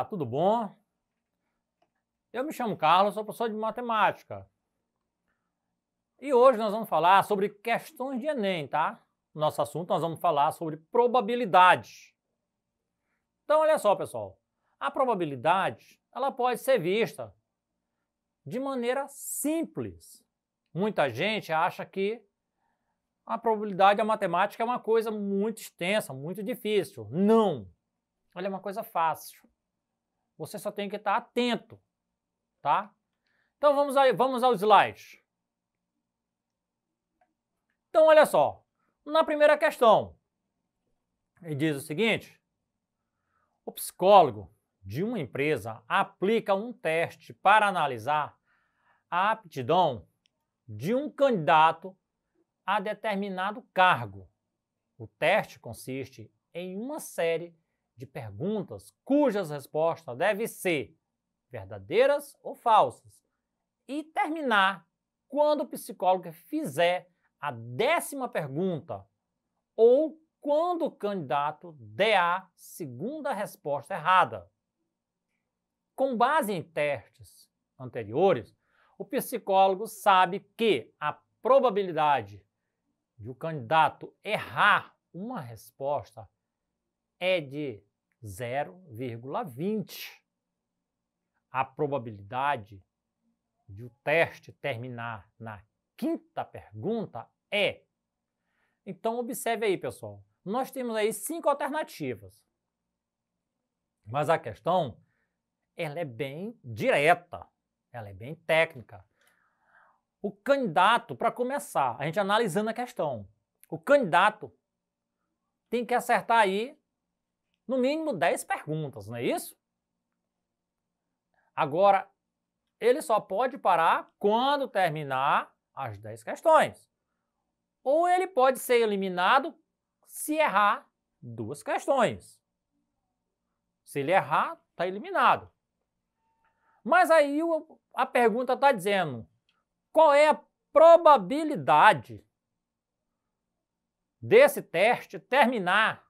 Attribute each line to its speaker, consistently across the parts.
Speaker 1: Olá, tudo bom? Eu me chamo Carlos, sou professor de matemática. E hoje nós vamos falar sobre questões de Enem, tá? Nosso assunto nós vamos falar sobre probabilidade. Então, olha só, pessoal. A probabilidade, ela pode ser vista de maneira simples. Muita gente acha que a probabilidade a matemática é uma coisa muito extensa, muito difícil. Não! Ela é uma coisa fácil. Você só tem que estar atento, tá? Então vamos, aí, vamos ao slide. Então olha só, na primeira questão, ele diz o seguinte: o psicólogo de uma empresa aplica um teste para analisar a aptidão de um candidato a determinado cargo. O teste consiste em uma série de perguntas cujas respostas devem ser verdadeiras ou falsas e terminar quando o psicólogo fizer a décima pergunta ou quando o candidato der a segunda resposta errada. Com base em testes anteriores, o psicólogo sabe que a probabilidade de o candidato errar uma resposta é de 0,20 a probabilidade de o teste terminar na quinta pergunta é. Então, observe aí, pessoal. Nós temos aí cinco alternativas. Mas a questão, ela é bem direta, ela é bem técnica. O candidato, para começar, a gente analisando a questão, o candidato tem que acertar aí no mínimo 10 perguntas, não é isso? Agora, ele só pode parar quando terminar as 10 questões. Ou ele pode ser eliminado se errar duas questões. Se ele errar, está eliminado. Mas aí a pergunta está dizendo: qual é a probabilidade desse teste terminar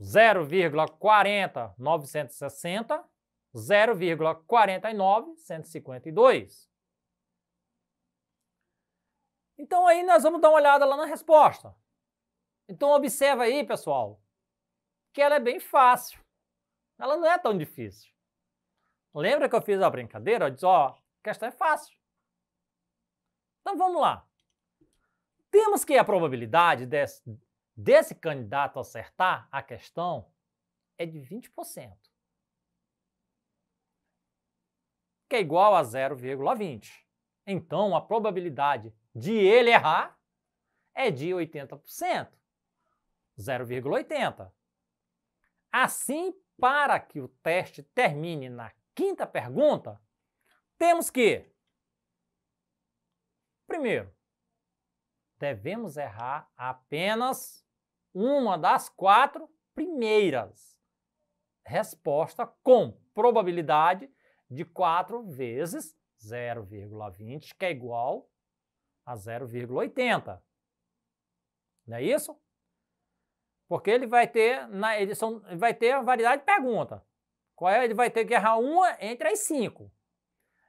Speaker 1: 0,40960, 0,49152. Então aí nós vamos dar uma olhada lá na resposta. Então observa aí, pessoal, que ela é bem fácil. Ela não é tão difícil. Lembra que eu fiz a brincadeira? Eu disse, ó, a questão é fácil. Então vamos lá. Temos que a probabilidade desse, desse candidato acertar a questão é de 20%. Que é igual a 0,20. Então, a probabilidade de ele errar é de 80%. 0,80. Assim, para que o teste termine na quinta pergunta, temos que. Primeiro, devemos errar apenas uma das quatro primeiras. Resposta com probabilidade de 4 vezes 0,20, que é igual a 0,80. Não é isso? Porque ele vai ter, na, ele, são, vai ter a variedade de pergunta. Qual é? Ele vai ter que errar uma entre as cinco.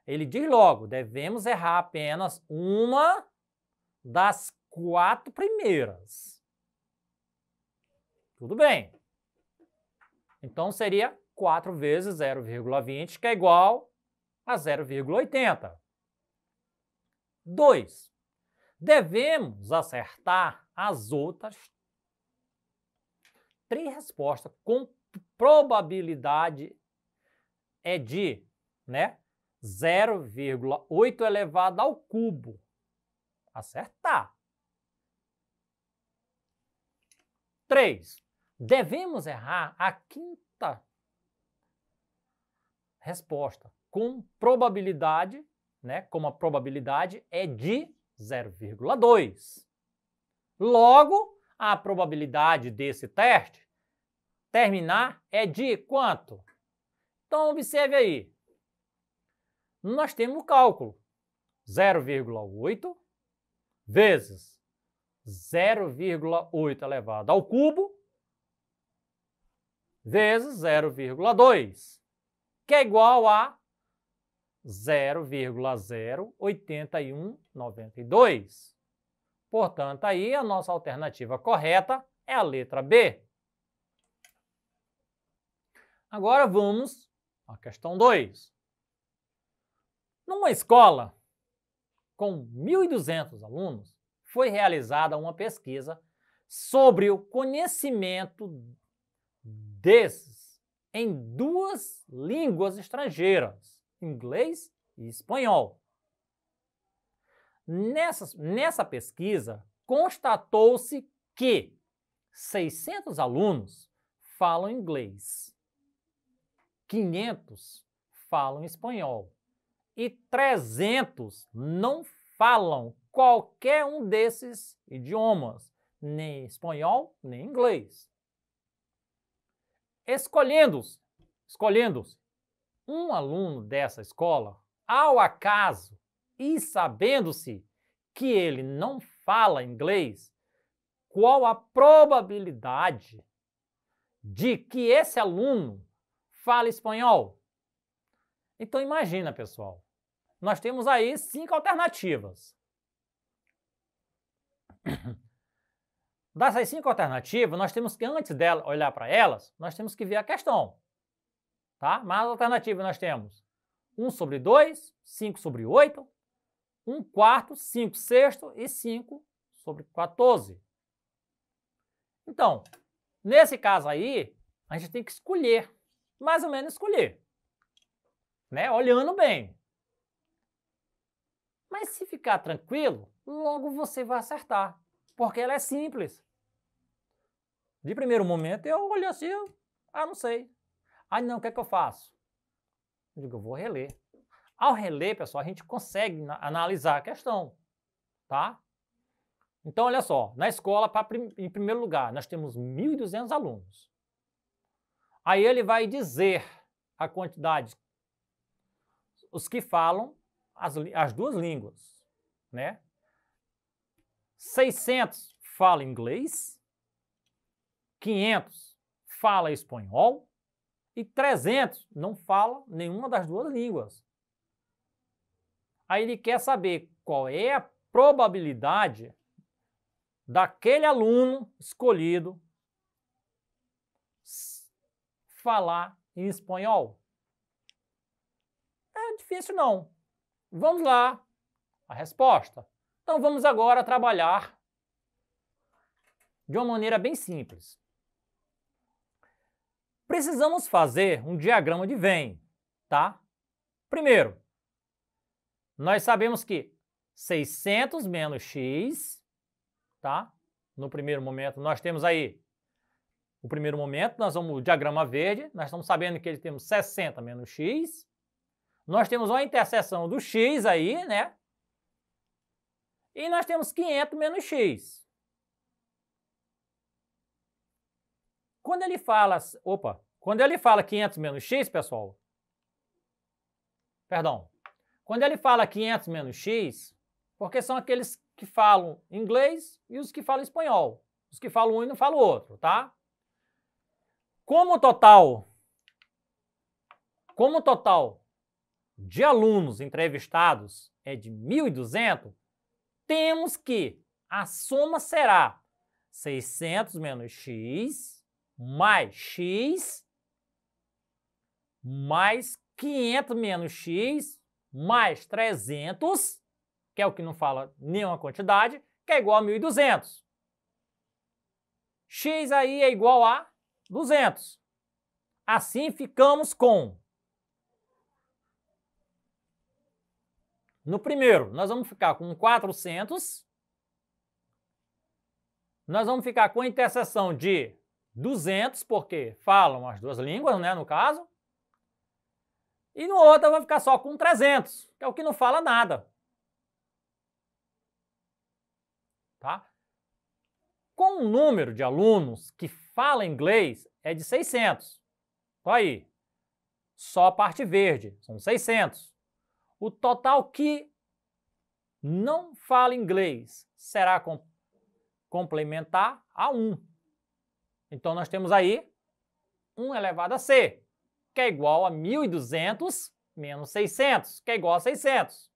Speaker 1: Ele diz logo, devemos errar apenas uma das quatro primeiras. Tudo bem. Então seria 4 vezes 0,20, que é igual a 0,80. 2. Devemos acertar as outras três respostas com probabilidade é de né, 0,8 elevado ao cubo. Acertar. 3. Devemos errar a quinta resposta, com probabilidade, né, como a probabilidade é de 0,2. Logo, a probabilidade desse teste terminar é de quanto? Então, observe aí. Nós temos o cálculo 0,8 vezes 0,8 elevado ao cubo vezes 0,2, que é igual a 0,08192. Portanto, aí a nossa alternativa correta é a letra B. Agora vamos à questão 2. Numa escola com 1.200 alunos, foi realizada uma pesquisa sobre o conhecimento desses em duas línguas estrangeiras, inglês e espanhol. Nessa, nessa pesquisa, constatou-se que 600 alunos falam inglês, 500 falam espanhol e 300 não falam qualquer um desses idiomas, nem espanhol nem inglês escolhendo-se, escolhendo os um aluno dessa escola ao acaso e sabendo-se que ele não fala inglês, qual a probabilidade de que esse aluno fale espanhol? Então imagina, pessoal, nós temos aí cinco alternativas. Dessas cinco alternativas, nós temos que, antes dela olhar para elas, nós temos que ver a questão. Tá? Mas alternativas nós temos 1 sobre 2, 5 sobre 8, 1 quarto, 5 sexto e 5 sobre 14. Então, nesse caso aí, a gente tem que escolher, mais ou menos escolher, né? olhando bem. Mas se ficar tranquilo, logo você vai acertar. Porque ela é simples. De primeiro momento eu olhei assim, ah, não sei. Ah, não, o que é que eu faço? Eu digo, eu vou reler. Ao reler, pessoal, a gente consegue analisar a questão, tá? Então, olha só, na escola, pra, em primeiro lugar, nós temos 1.200 alunos. Aí ele vai dizer a quantidade, os que falam as, as duas línguas, né? 600 fala inglês, 500 fala espanhol e 300 não fala nenhuma das duas línguas. Aí ele quer saber qual é a probabilidade daquele aluno escolhido falar em espanhol. É difícil não. Vamos lá. A resposta. Então vamos agora trabalhar de uma maneira bem simples. Precisamos fazer um diagrama de Venn, tá? Primeiro, nós sabemos que 600 menos x, tá? No primeiro momento, nós temos aí o primeiro momento, nós vamos o diagrama verde, nós estamos sabendo que ele temos 60 menos x. Nós temos uma interseção do x aí, né? E nós temos 500 menos x. Quando ele fala, opa, quando ele fala 500 menos x, pessoal, perdão, quando ele fala 500 menos x, porque são aqueles que falam inglês e os que falam espanhol. Os que falam um e não falam o outro, tá? Como o total, como o total de alunos entrevistados é de 1.200, temos que a soma será 600 menos x mais x mais 500 menos x mais 300, que é o que não fala nenhuma quantidade, que é igual a 1.200. x aí é igual a 200. Assim ficamos com No primeiro, nós vamos ficar com 400. Nós vamos ficar com a interseção de 200, porque falam as duas línguas, né, no caso. E no outro, vai ficar só com 300, que é o que não fala nada. Tá? Com o número de alunos que fala inglês é de 600. Olha aí. Só a parte verde, são 600. O total que não fala inglês será com, complementar a 1. Então nós temos aí 1 elevado a c, que é igual a 1.200 menos 600, que é igual a 600.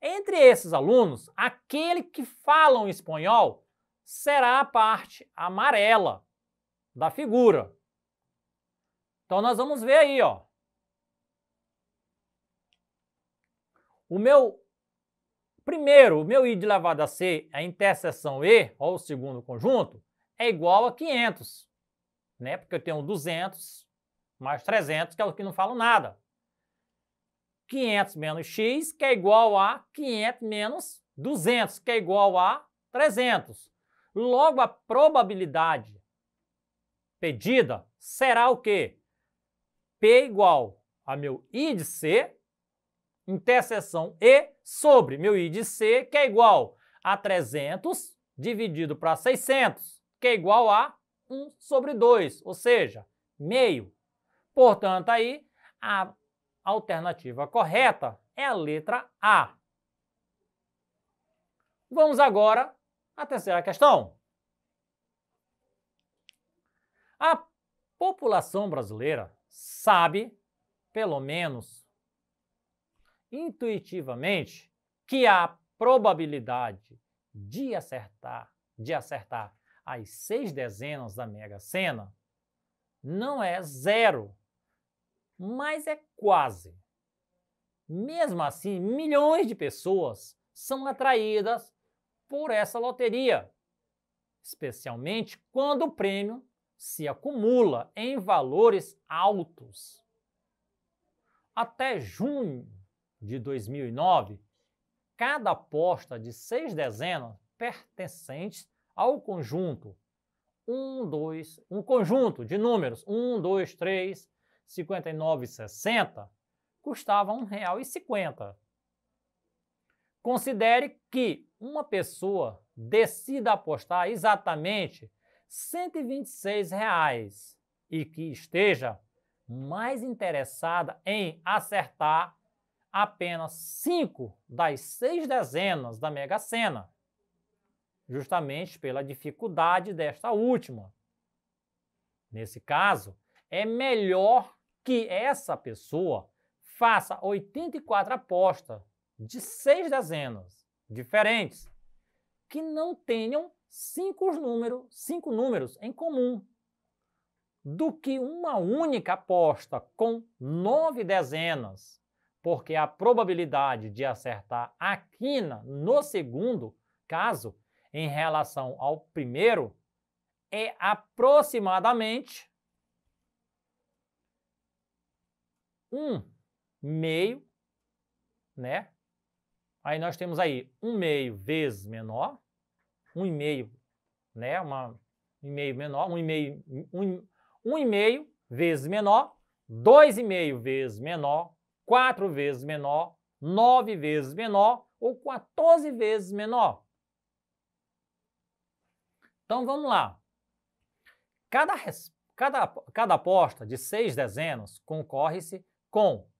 Speaker 1: Entre esses alunos, aquele que falam espanhol será a parte amarela da figura. Então nós vamos ver aí, ó. O meu primeiro, o meu I de elevado a C, é a interseção E, ou o segundo conjunto, é igual a 500, né? Porque eu tenho 200 mais 300, que é o que não falo nada. 500 menos x, que é igual a 500 menos 200, que é igual a 300. Logo, a probabilidade pedida será o quê? P igual a meu I de C interseção E sobre meu I de C, que é igual a 300 dividido para 600, que é igual a 1 sobre 2, ou seja, meio. Portanto, aí a alternativa correta é a letra A. Vamos agora à terceira questão. A população brasileira sabe, pelo menos intuitivamente que a probabilidade de acertar, de acertar as seis dezenas da Mega Sena não é zero, mas é quase. Mesmo assim, milhões de pessoas são atraídas por essa loteria, especialmente quando o prêmio se acumula em valores altos. Até junho de 2009, cada aposta de seis dezenas pertencentes ao conjunto um, dois, um conjunto de números 1, 2, 3, 59 e 60 custava R$ 1,50. Considere que uma pessoa decida apostar exatamente R$ 126 e que esteja mais interessada em acertar apenas cinco das seis dezenas da Mega Sena, justamente pela dificuldade desta última. Nesse caso, é melhor que essa pessoa faça 84 apostas de seis dezenas diferentes que não tenham cinco números, cinco números em comum, do que uma única aposta com nove dezenas porque a probabilidade de acertar a quina no segundo caso em relação ao primeiro é aproximadamente 1 meio, né? Aí nós temos aí 1 meio vezes menor, 1 meio, né? Uma, um meio menor, 1 meio, um, um meio vezes menor, 2,5 vezes menor, 4 vezes menor, 9 vezes menor ou 14 vezes menor. Então vamos lá. Cada, cada, cada aposta de 6 dezenas concorre-se com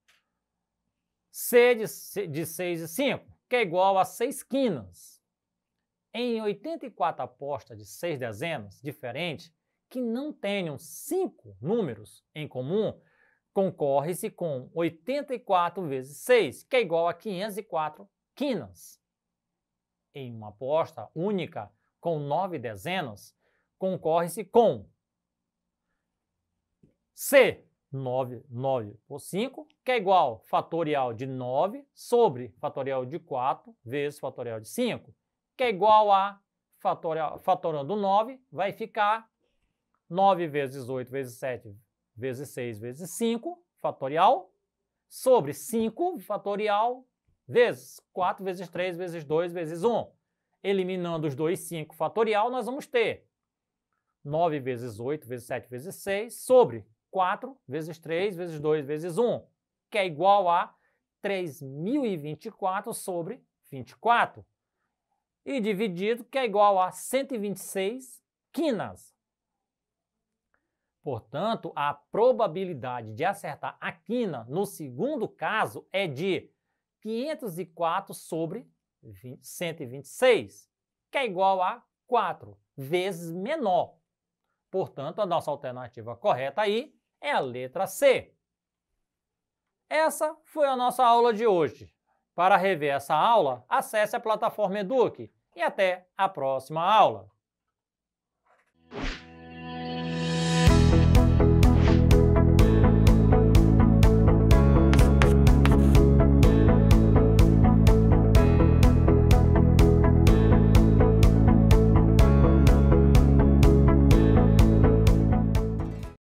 Speaker 1: C de, de 6 e 5, que é igual a 6 quinas. Em 84 apostas de 6 dezenas diferentes, que não tenham 5 números em comum, concorre-se com 84 vezes 6, que é igual a 504 quinas. Em uma aposta única com 9 dezenas, concorre-se com C, 9, 9 por 5, que é igual a fatorial de 9 sobre fatorial de 4 vezes fatorial de 5, que é igual a fatorial, fatorando 9, vai ficar 9 vezes 8 vezes 7 vezes 6 vezes 5, fatorial, sobre 5, fatorial, vezes 4 vezes 3 vezes 2 vezes 1. Eliminando os 2, 5 fatorial, nós vamos ter 9 vezes 8 vezes 7 vezes 6 sobre 4 vezes 3 vezes 2 vezes 1, que é igual a 3.024 sobre 24. E dividido, que é igual a 126 quinas. Portanto, a probabilidade de acertar a quina no segundo caso é de 504 sobre 20, 126, que é igual a 4 vezes menor. Portanto, a nossa alternativa correta aí é a letra C. Essa foi a nossa aula de hoje. Para rever essa aula, acesse a plataforma Eduque e até a próxima aula.